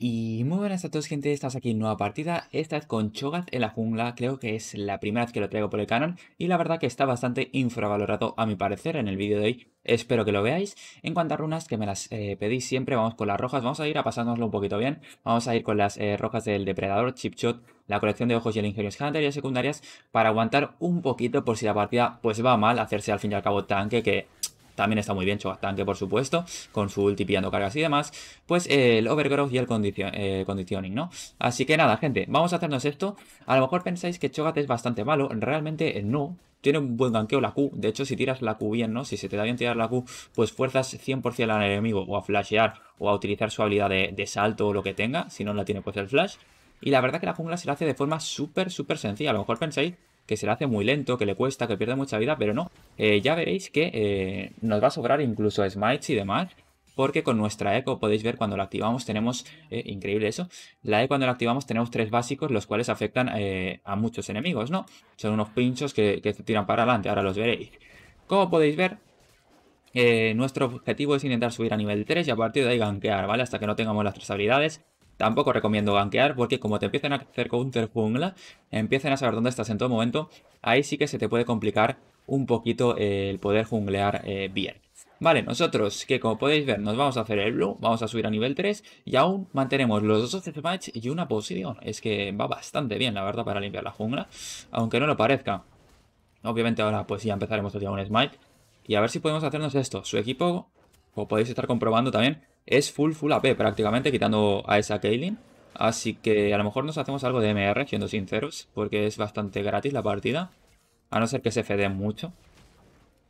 Y muy buenas a todos gente, estamos aquí en nueva partida, esta es con Cho'Gath en la jungla, creo que es la primera vez que lo traigo por el canon y la verdad que está bastante infravalorado a mi parecer en el vídeo de hoy, espero que lo veáis. En cuanto a runas que me las eh, pedís siempre, vamos con las rojas, vamos a ir a pasárnoslo un poquito bien, vamos a ir con las eh, rojas del depredador, chipshot, la colección de ojos y el ingenio Hunter y secundarias para aguantar un poquito por si la partida pues va mal, hacerse al fin y al cabo tanque que también está muy bien Chogatanque, por supuesto, con su ulti pillando cargas y demás. Pues eh, el Overgrowth y el Conditioning, eh, ¿no? Así que nada, gente, vamos a hacernos esto. A lo mejor pensáis que Chogat es bastante malo, realmente no. Tiene un buen ganqueo la Q, de hecho si tiras la Q bien, ¿no? Si se te da bien tirar la Q, pues fuerzas 100% al enemigo o a flashear o a utilizar su habilidad de, de salto o lo que tenga, si no la tiene pues el flash. Y la verdad que la jungla se la hace de forma súper, súper sencilla. A lo mejor pensáis que se le hace muy lento, que le cuesta, que pierde mucha vida, pero no. Eh, ya veréis que eh, nos va a sobrar incluso smites y demás, porque con nuestra eco podéis ver, cuando la activamos tenemos, eh, increíble eso, la E cuando la activamos tenemos tres básicos, los cuales afectan a muchos enemigos, ¿no? Son unos pinchos que, que tiran para adelante, ahora los veréis. Como podéis ver, nuestro objetivo es intentar subir a nivel 3 y a partir de ahí gankear, ¿vale? Hasta que no tengamos las tres habilidades. Tampoco recomiendo gankear porque como te empiezan a hacer counter jungla, empiecen a saber dónde estás en todo momento, ahí sí que se te puede complicar un poquito el poder junglear eh, bien. Vale, nosotros, que como podéis ver, nos vamos a hacer el blue, vamos a subir a nivel 3 y aún mantenemos los dos match y una posición. Es que va bastante bien, la verdad, para limpiar la jungla, aunque no lo parezca. Obviamente ahora pues ya empezaremos a tirar un smite y a ver si podemos hacernos esto. Su equipo, como podéis estar comprobando también, es full, full AP prácticamente, quitando a esa Kaylin. Así que a lo mejor nos hacemos algo de MR, siendo sinceros, porque es bastante gratis la partida. A no ser que se fede mucho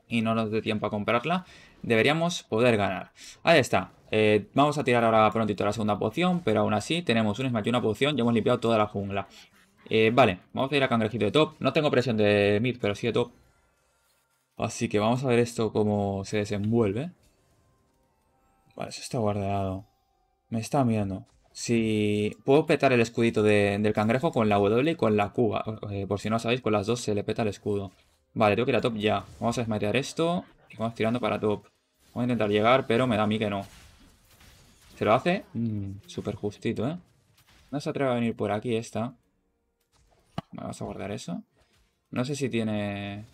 y no nos dé tiempo a comprarla, deberíamos poder ganar. Ahí está. Eh, vamos a tirar ahora prontito la segunda poción, pero aún así tenemos un y una poción Ya hemos limpiado toda la jungla. Eh, vale, vamos a ir a cangrejito de top. No tengo presión de mid, pero sí de top. Así que vamos a ver esto cómo se desenvuelve. Vale, eso está guardado. Me está mirando. Si puedo petar el escudito del cangrejo con la W y con la Q. Eh, eh, por si no sabéis, con las dos se le peta el escudo. Vale, tengo que ir a top ya. Vamos a desmatear esto. Y vamos tirando para top. Voy a intentar llegar, pero me da a mí que no. ¿Se lo hace? Mm, súper justito, ¿eh? No se atreve a venir por aquí esta. Vale, vamos a guardar eso. No sé si tiene...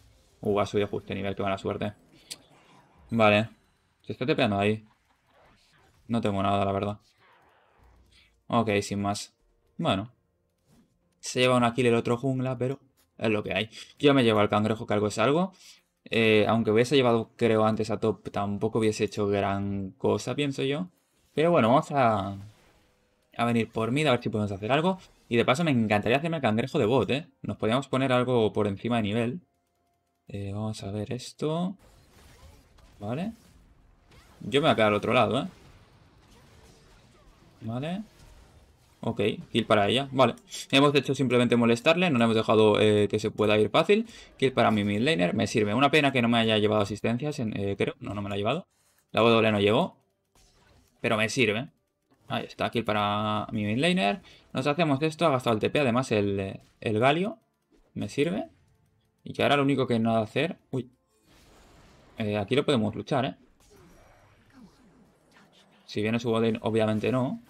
Uh, ha subido justo el nivel, qué la suerte. Vale. Se está tepeando ahí. No tengo nada, la verdad. Ok, sin más. Bueno. Se lleva un kill el otro jungla, pero es lo que hay. Yo me llevo al cangrejo que algo es algo. Eh, aunque hubiese llevado, creo, antes a top, tampoco hubiese hecho gran cosa, pienso yo. Pero bueno, vamos a, a venir por mí a ver si podemos hacer algo. Y de paso me encantaría hacerme el cangrejo de bot, ¿eh? Nos podríamos poner algo por encima de nivel. Eh, vamos a ver esto. Vale. Yo me voy a quedar al otro lado, ¿eh? Vale. Ok, kill para ella. Vale, hemos hecho simplemente molestarle, no le hemos dejado eh, que se pueda ir fácil. Kill para mi mid laner, me sirve. Una pena que no me haya llevado asistencias, eh, creo. No, no me la ha llevado. La W no llegó, pero me sirve. Ahí está, kill para mi mid laner. Nos hacemos esto, ha gastado el TP, además eh, el, Galio. Me sirve. Y que ahora lo único que no hacer... Uy. aquí lo podemos luchar, ¿eh? Si viene su Godin, obviamente no.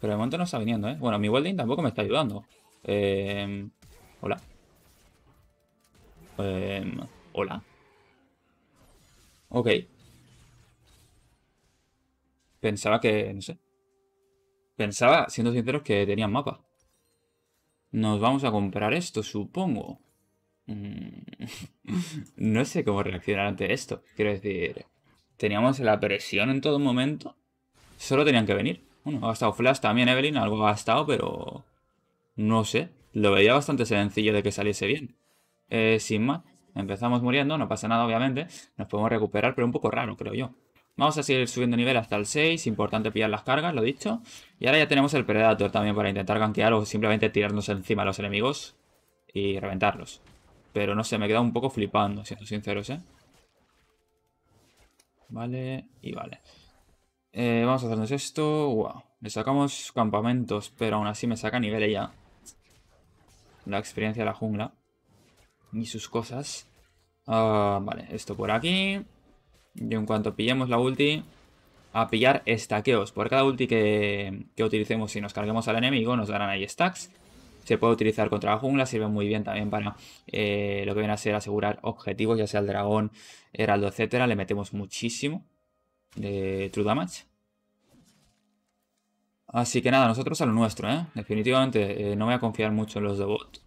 Pero de momento no está viniendo, ¿eh? Bueno, mi welding tampoco me está ayudando. Em, hola. Eh, hola. Ok. Pensaba que... No sé. Pensaba, siendo sinceros, que tenían mapa. Nos vamos a comprar esto, supongo. Mm. no sé cómo reaccionar ante esto. Quiero decir... Teníamos la presión en todo momento. Solo tenían que venir. Bueno, ha gastado Flash también, Evelyn, algo ha gastado, pero no sé. Lo veía bastante sencillo de que saliese bien. Eh, sin más, empezamos muriendo, no pasa nada, obviamente. Nos podemos recuperar, pero un poco raro, creo yo. Vamos a seguir subiendo nivel hasta el 6, importante pillar las cargas, lo dicho. Y ahora ya tenemos el Predator también para intentar ganquear o simplemente tirarnos encima a los enemigos y reventarlos. Pero no sé, me he quedado un poco flipando, siendo sinceros, ¿eh? Vale, y vale. Eh, vamos a hacernos esto. Le sacamos campamentos, pero aún así me saca nivel ya. La experiencia de la jungla. Y sus cosas. Ah, vale, esto por aquí. Y en cuanto pillemos la ulti, a pillar estaqueos. Por cada ulti que, utilicemos, y nos carguemos al enemigo, nos darán ahí stacks. Se puede utilizar contra la jungla, sirve muy bien también para eh, lo que viene a ser asegurar objetivos, ya sea el dragón, heraldo, etcétera. Le metemos muchísimo de True Damage. Así que nada, nosotros a lo nuestro, ¿eh? Definitivamente eh, no voy a confiar mucho en los de bot.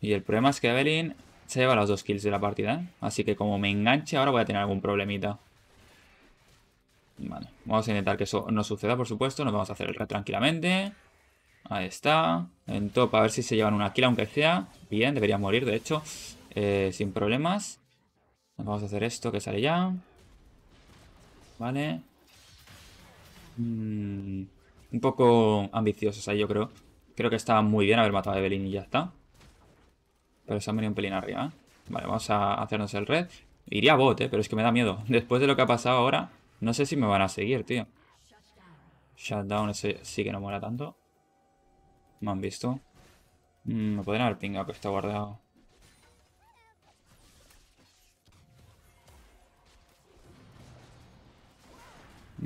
Y el problema es que Evelyn se lleva los dos kills de la partida, ¿eh? Así que como me enganche ahora voy a tener algún problemita. Vale, vamos a intentar que eso no suceda, por supuesto. Nos vamos a hacer el red tranquilamente. Ahí está. En top, a ver si se llevan una kill, aunque sea. Bien, debería morir, de hecho. Eh, sin problemas. Vamos a hacer esto que sale ya. ¿vale? Mm, un poco ambiciosos ahí, yo creo. Creo que estaba muy bien haber matado a Evelyn y ya está. Pero se han venido un pelín arriba, ¿eh? Vale, vamos a hacernos el red. Iría a bot, ¿eh? Pero es que me da miedo. Después de lo que ha pasado ahora, no sé si me van a seguir, tío. Shutdown, ese sí que no mola tanto. Me han visto. Mm, me pueden haber pingado que está guardado.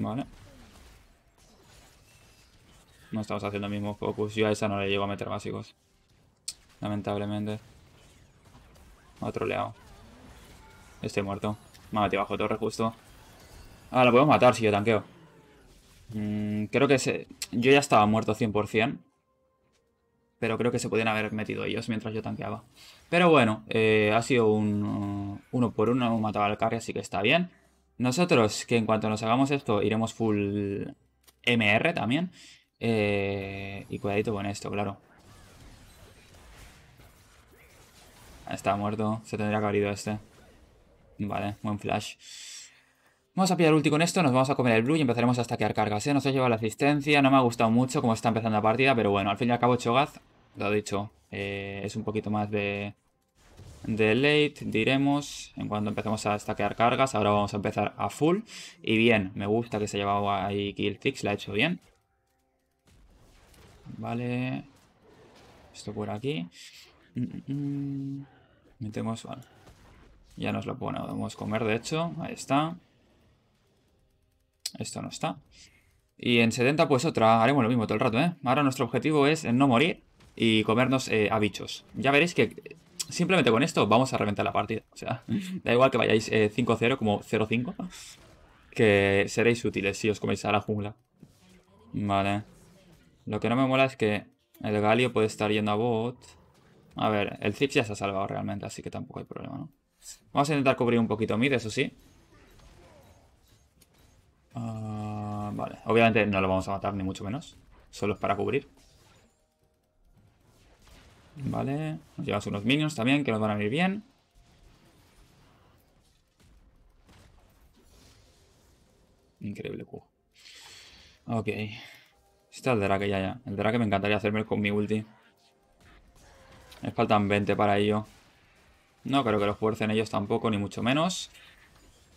Vale. No estamos haciendo el mismo focus. Yo a esa no le llego a meter básicos. Lamentablemente. Otro ha troleado. Estoy muerto. Me ha metido bajo torre justo. Ah, lo podemos matar si yo tanqueo. Mm, creo que se... yo ya estaba muerto 100%. Pero creo que se podían haber metido ellos mientras yo tanqueaba. Pero bueno, eh, ha sido un uno por uno. Mataba al carry, así que está bien. Nosotros, que en cuanto nos hagamos esto, iremos full MR también. Eh, y cuidadito con esto, claro. Está muerto. Se tendría que haber ido este. Vale, buen flash. Vamos a pillar ulti con esto, nos vamos a comer el blue y empezaremos a stackear cargas, eh. Nos ha llevado la asistencia, no me ha gustado mucho cómo está empezando la partida, pero bueno, al fin y al cabo Chogaz, lo he dicho, eh, es un poquito más de Delayed, diremos, en cuanto empecemos a stackear cargas, ahora vamos a empezar a full. Y bien, me gusta que se llevado ahí kill Fix, la ha he hecho bien. Vale. Esto por aquí. Mm, mm, mm. Metemos, vale. Ya nos lo podemos comer, de hecho. Ahí está. Esto no está. Y en 70 pues otra, haremos lo mismo todo el rato, ¿eh? Ahora nuestro objetivo es no morir y comernos eh, a bichos. Ya veréis que simplemente con esto vamos a reventar la partida. O sea, da igual que vayáis 5-0 eh, como 0-5, que seréis útiles si os coméis a la jungla. Vale. Lo que no me mola es que el Galio puede estar yendo a bot. A ver, el Zips ya se ha salvado realmente, así que tampoco hay problema, ¿no? Vamos a intentar cubrir un poquito mid, eso sí. Ah, vale, obviamente no lo vamos a matar, ni mucho menos. Solo es para cubrir. Vale, nos llevas unos minions también que nos van a ir bien. Increíble juego. Ok. Está el Drake ya, ya. El Drake me encantaría hacerme con mi ulti. Me faltan 20 para ello. No creo que los fuercen ellos tampoco, ni mucho menos.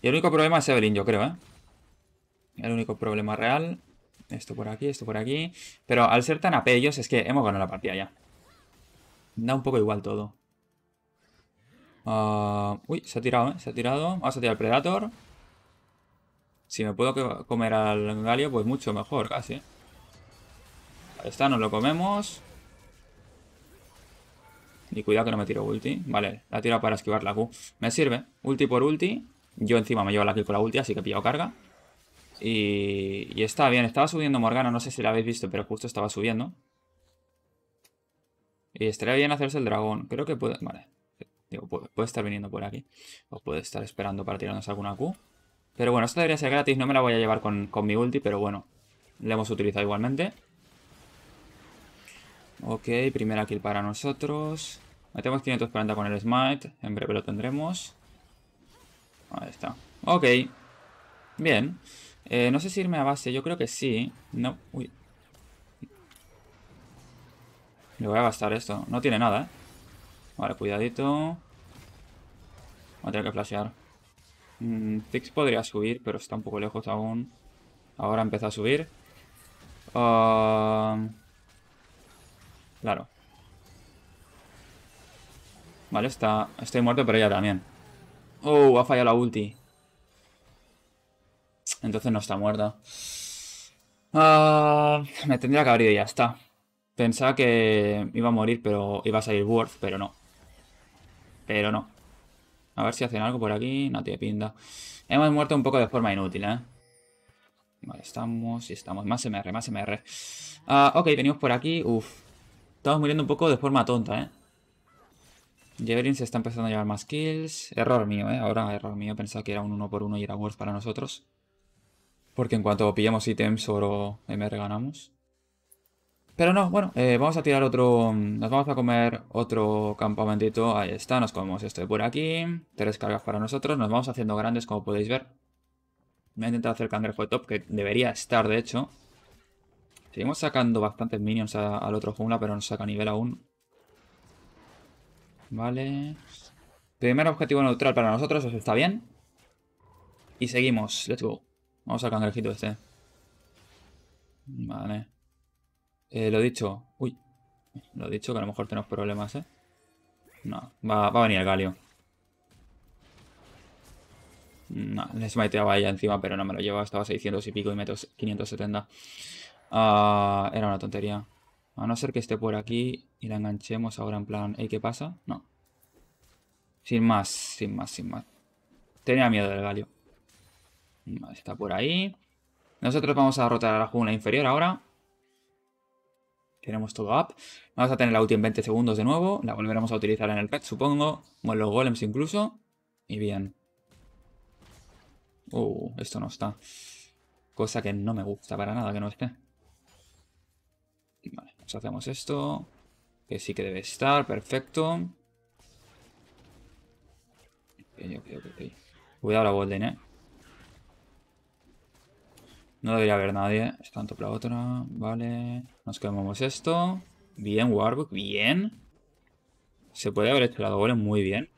Y el único problema es Evelyn, yo creo, ¿eh? El único problema real. Esto por aquí, esto por aquí. Pero al ser tan apellos es que hemos ganado la partida ya. Da un poco igual todo. Ah, uy, se ha tirado, eh, Se ha tirado. Vamos a tirar al Predator. Si me puedo comer al Galio, pues mucho mejor, casi. Ahí está, nos lo comemos. Y cuidado que no me tiro ulti. Vale, la tiro para esquivar la Q. Me sirve. Ulti por ulti. Yo encima me llevo la kill con la ulti, así que he carga. Y, y está bien. Estaba subiendo Morgana, no sé si la habéis visto, pero justo estaba subiendo. Y estaría bien hacerse el dragón. Creo que puede... Vale. Digo, puede, estar viniendo por aquí. O puede estar esperando para tirarnos alguna Q. Pero bueno, esto debería ser gratis. No me la voy a llevar con, mi ulti, pero bueno. La hemos utilizado igualmente. Ok, primera kill para nosotros. Metemos 540 con el smite. En breve lo tendremos. Ahí está. Ok. Bien. Eh, no sé si irme a base. Yo creo que sí. No. Uy, le voy a gastar esto. No tiene nada, ¿eh? Vale, cuidadito. Voy a tener que flashear. Mm, podría subir, pero está un poco lejos aún. Ahora empieza a subir. Ah, claro. Vale, está... Estoy muerto, pero ella también. Oh, ha fallado la ulti. Entonces no está muerta. Ah, me tendría que abrir y ya está. Pensaba que iba a morir, pero iba a salir Worth, pero no. Pero no. A ver si hacen algo por aquí. No tiene pinta. Hemos muerto un poco de forma inútil, ¿eh? Vale, estamos y estamos. Más MR, más MR. Ah, ok, venimos por aquí. Uf. Estamos muriendo un poco de forma tonta, ¿eh? Jeverin se está empezando a llevar más kills. Error mío, ¿eh? Ahora error mío. Pensaba que era un 1 por 1 y era Worth para nosotros. Porque en cuanto pillamos ítems oro MR ganamos. Pero no, bueno, eh, vamos a tirar otro... Mm, nos vamos a comer otro campamento Ahí está, nos comemos este por aquí. Tres cargas para nosotros. Nos vamos haciendo grandes, como podéis ver. Me a intentado hacer cangrejo de top, que debería estar, de hecho. Seguimos sacando bastantes minions al otro jungla, pero no saca nivel aún. Vale. Primer objetivo neutral para nosotros, eso está bien. Y seguimos, let's go. Vamos al cangrejito este. Vale. Eh, lo dicho. Uy. Lo he dicho, que a lo mejor tenemos problemas, ¿eh? No. Va, a venir el Galio. No, le smiteaba ella encima, pero no me lo llevaba. Estaba 600 y pico y meto 570. Ah, era una tontería. A no ser que esté por aquí y la enganchemos ahora en plan... ¿y qué pasa? No. Sin más, sin más, sin más. Tenía miedo del galio. Está por ahí. Nosotros vamos a rotar a la jungla inferior ahora. Tenemos todo up. Vamos a tener la ulti en 20 segundos de nuevo. La volveremos a utilizar en el pet supongo. Bueno, los golems incluso. Y bien. Uh, esto no está. Cosa que no me gusta para nada que no esté. Vale, pues hacemos esto. Que sí que debe estar, perfecto. Ok, ok, ok. Cuidado la golden, eh. No debería haber nadie. Es tanto para otra. Vale. Nos quemamos esto. Bien, Warbuck Bien. Se puede haber esperado Golem. muy bien.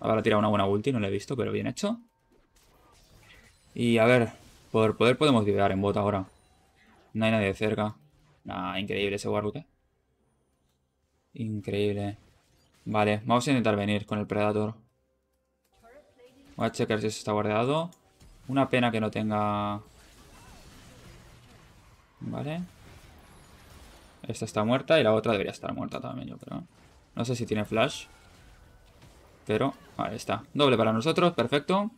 Ahora ha tirado una buena ulti, no la he visto, pero bien hecho. Y a ver, por poder podemos liberar en bota ahora. No hay nadie de cerca. Nah, increíble ese Warbuck ¿eh? Increíble. Vale, vamos a intentar venir con el Predator. Voy a checar si está guardado. Una pena que no tenga Vale. Esta está muerta y la otra debería estar muerta también, yo creo. No sé si tiene flash. Pero, ahí está. Doble para nosotros, perfecto.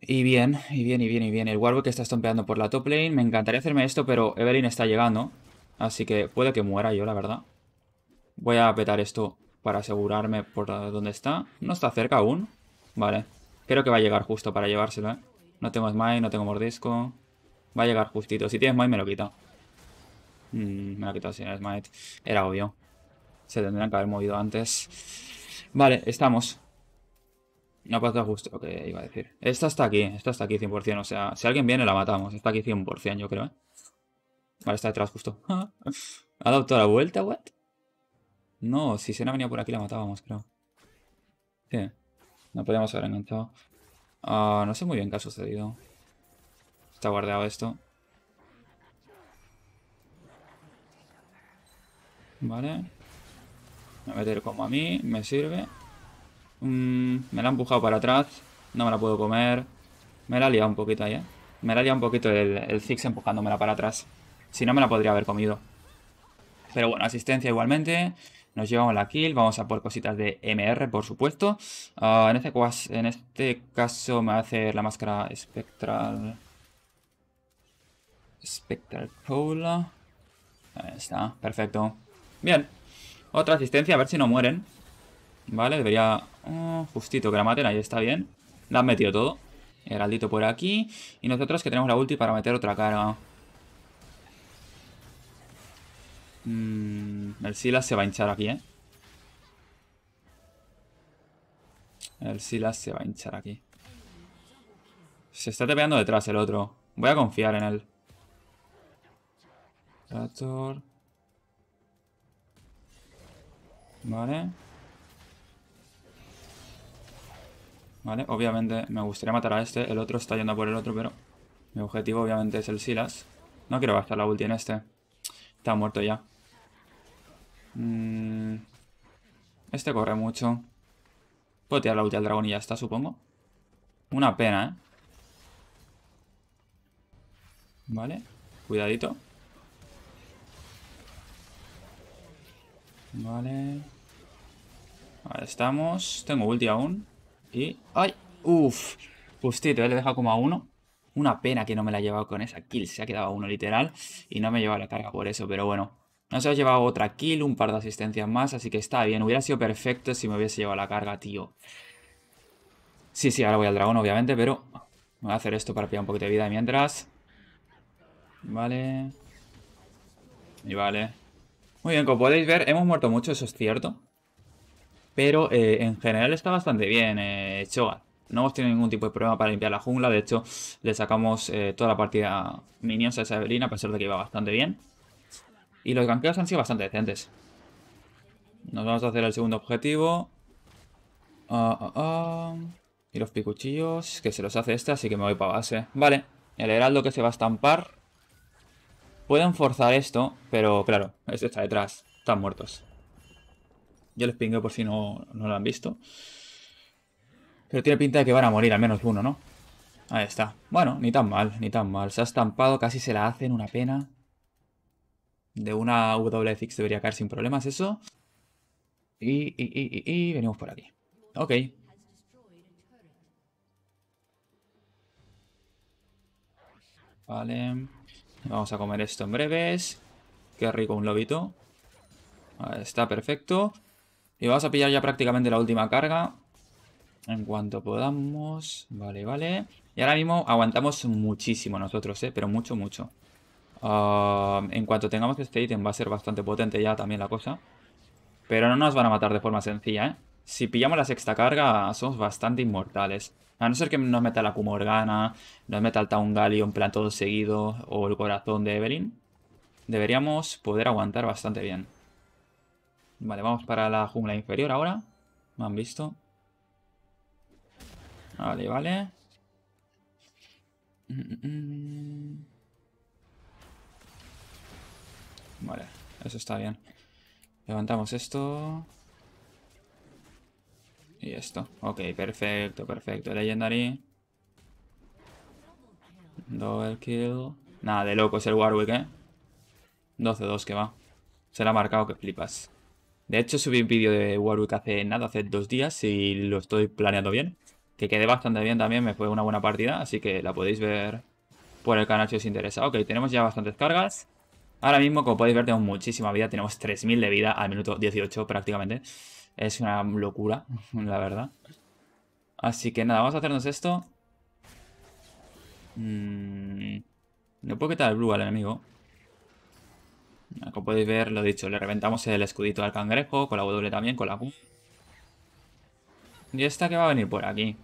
Y bien, y bien, y bien, y bien. El Warwick está estompeando por la top lane. Me encantaría hacerme esto, pero Evelyn está llegando. Así que puede que muera yo, la verdad. Voy a petar esto para asegurarme por dónde está. No está cerca aún. Vale. Creo que va a llegar justo para llevárselo, ¿eh? No tengo smite, no tengo mordisco. Va a llegar justito. Si tienes Might me lo quita. Mm, me lo quitado sin tienes Era obvio. Se tendrían que haber movido antes. Vale, estamos. No pasa pues justo lo que iba a decir. Esta está aquí, esta está aquí 100%. O sea, si alguien viene la matamos. Está aquí 100%, yo creo, ¿eh? Vale, está detrás justo. ¿Ha dado toda la vuelta, what? No, si se ha venía por aquí la matábamos, creo. Sí, no podíamos haber enganchado. Ah, no sé muy bien qué ha sucedido ha guardado esto. Vale. Me voy a meter como a mí. Me sirve. Mm, me la ha empujado para atrás. No me la puedo comer. Me la ha liado un poquito ahí, ¿eh? Me la ha liado un poquito el, el empujándomela para atrás. Si no, me la podría haber comido. Pero bueno, asistencia igualmente. Nos llevamos la kill. Vamos a por cositas de MR, por supuesto. Ah, en, este, en este caso me va a hacer la máscara espectral Spectral Cola. Ahí está, perfecto. Bien. Otra asistencia, a ver si no mueren. Vale, debería... Oh, justito que la maten, ahí está bien. La han metido todo. Heraldito por aquí. Y nosotros que tenemos la ulti para meter otra cara. Mm, el Silas se va a hinchar aquí, ¿eh? El Silas se va a hinchar aquí. Se está tepeando detrás el otro. Voy a confiar en él. Rator Vale. Vale, obviamente me gustaría matar a este. El otro está yendo por el otro, pero mi objetivo obviamente es el Silas. No quiero gastar la ulti en este. Está muerto ya. Mm. Este corre mucho. Puedo tirar la ulti al dragón y ya está, supongo. Una pena, ¿eh? Vale. Cuidadito. Vale. Ahí estamos. Tengo ulti aún. Y... ¡Ay! ¡Uf! Justito, le he dejado como a uno. Una pena que no me la he llevado con esa kill. Se ha quedado a uno literal. Y no me lleva la carga por eso, pero bueno. No se ha llevado otra kill, un par de asistencias más, así que está bien. Hubiera sido perfecto si me hubiese llevado la carga, tío. Sí, sí, ahora voy al dragón, obviamente, pero... Voy a hacer esto para pillar un poquito de vida mientras. Vale. Y vale. Muy bien, como podéis ver, hemos muerto mucho, eso es cierto. Pero eh, en general está bastante bien eh, No hemos tenido ningún tipo de problema para limpiar la jungla. De hecho, le sacamos eh, toda la partida miniosa a esa Evelina, a pesar de que iba bastante bien. Y los ganqueos han sido bastante decentes. Nos vamos a hacer el segundo objetivo. Ah, ah, ah. Y los picuchillos, que se los hace este, así que me voy para base. Vale, el heraldo que se va a estampar. Pueden forzar esto, pero claro, este está detrás. Están muertos. Yo les pingo por si no, lo han visto. Pero tiene pinta de que van a morir, al menos uno, ¿no? Ahí está. Bueno, ni tan mal, ni tan mal. Se ha estampado, casi se la hacen, una pena. De una WFX debería caer sin problemas eso. Y, y, y, y, y venimos por aquí. Ok. Vale. Vamos a comer esto en breves. Qué rico un lobito. está perfecto. Y vamos a pillar ya prácticamente la última carga. En cuanto podamos. Vale, vale. Y ahora mismo aguantamos muchísimo nosotros, ¿eh? Pero mucho, mucho. Ah, en cuanto tengamos este ítem va a ser bastante potente ya también la cosa. Pero no nos van a matar de forma sencilla, ¿eh? Si pillamos la sexta carga somos bastante inmortales. A no ser que nos meta la Kumorgana, nos meta el Taungali en plan todo seguido, o el corazón de Evelyn, deberíamos poder aguantar bastante bien. Vale, vamos para la jungla inferior ahora. Me han visto. Vale, vale. Vale, eso está bien. Levantamos esto. Y esto. Ok, perfecto, perfecto. Legendary. Double kill. Nada, de loco es el Warwick, ¿eh? 12-2 que va. Se la ha marcado que flipas. De hecho, subí un vídeo de Warwick hace nada, hace dos días, y lo estoy planeando bien. Que quede bastante bien también, me fue una buena partida, así que la podéis ver por el canal si os interesa. Ok, tenemos ya bastantes cargas. Ahora mismo, como podéis ver, tenemos muchísima vida. Tenemos 3.000 de vida al minuto 18 prácticamente. Es una locura, la verdad. Así que nada, vamos a hacernos esto. Mm, no puedo quitar el blue al enemigo. Como podéis ver, lo he dicho, le reventamos el escudito al cangrejo, con la W también, con la Q. Y esta que va a venir por aquí.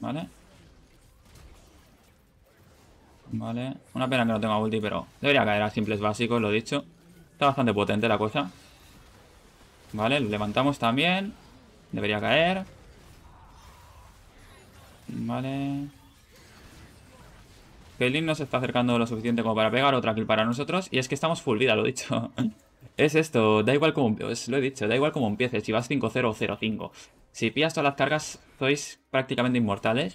¿Vale? Vale. Una pena que no tenga ulti, pero debería caer a simples básicos, lo he dicho. Está bastante potente la cosa. Vale, lo levantamos también. Debería caer. Vale. Kaelin nos está acercando lo suficiente como para pegar otra kill para nosotros. Y es que estamos full vida, lo he dicho. es esto, da igual como... lo he dicho, da igual como empieces. Si vas 5-0 o 0-5. Si pillas todas las cargas, sois prácticamente inmortales.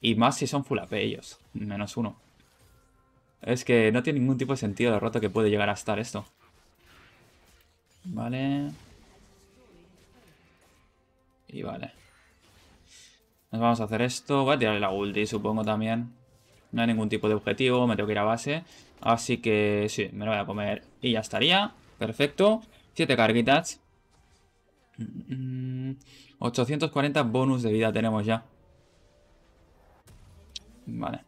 Y más si son full AP ellos. Menos uno. Es que no tiene ningún tipo de sentido de roto que puede llegar a estar esto. Vale. Y vale. Nos vamos a hacer esto. Voy a tirarle la ulti, supongo, también. No hay ningún tipo de objetivo. Me tengo que ir a base. Así que sí, me lo voy a comer. Y ya estaría. Perfecto. Siete carguitas. 840 mm, mm, mm. bonus de vida tenemos ya. Vale.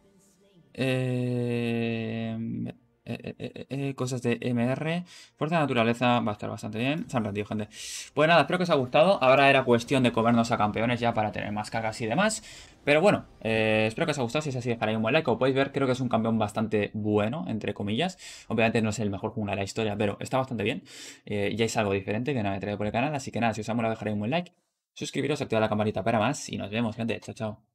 Em, eh, eh, eh, cosas de MR. Fuerza de naturaleza va a estar bastante bien. Se han rendido, gente. Pues nada, espero que os haya gustado. Ahora era cuestión de comernos a campeones ya para tener más cagas y demás. Pero bueno, espero que os haya gustado. Si es así, dejaréis un buen like. Como podéis ver, creo que es un campeón bastante bueno, entre comillas. Obviamente no es el mejor jungla de la historia, pero está bastante bien. ya es algo diferente que no me traído por el canal. Así que nada, si os ha molado, dejaréis un buen like. Suscribiros, activar la campanita para más. Y nos vemos, gente. Chao, chao.